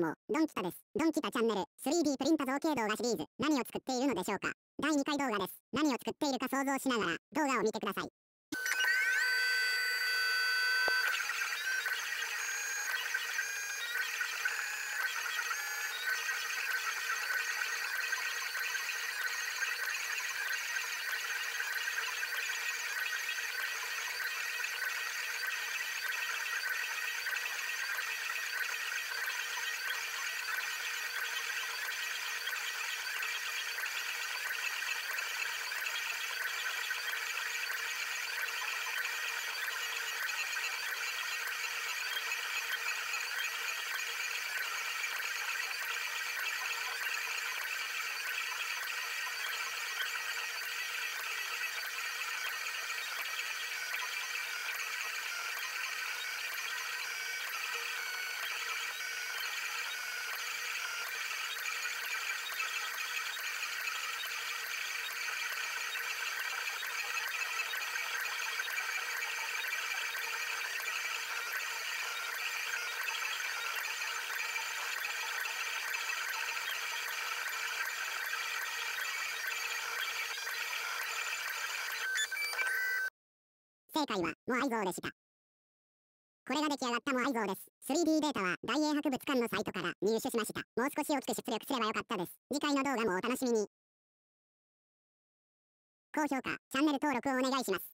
ども、ドンキタです。ドンキタチャンネル、3D プリンタ造形動画シリーズ、何を作っているのでしょうか第2回動画です。何を作っているか想像しながら、動画を見てください。正解はモアイ像でした。これが出来上がったモアイ像です。3D データは大英博物館のサイトから入手しました。もう少し大きく出力すればよかったです。次回の動画もお楽しみに。高評価、チャンネル登録をお願いします。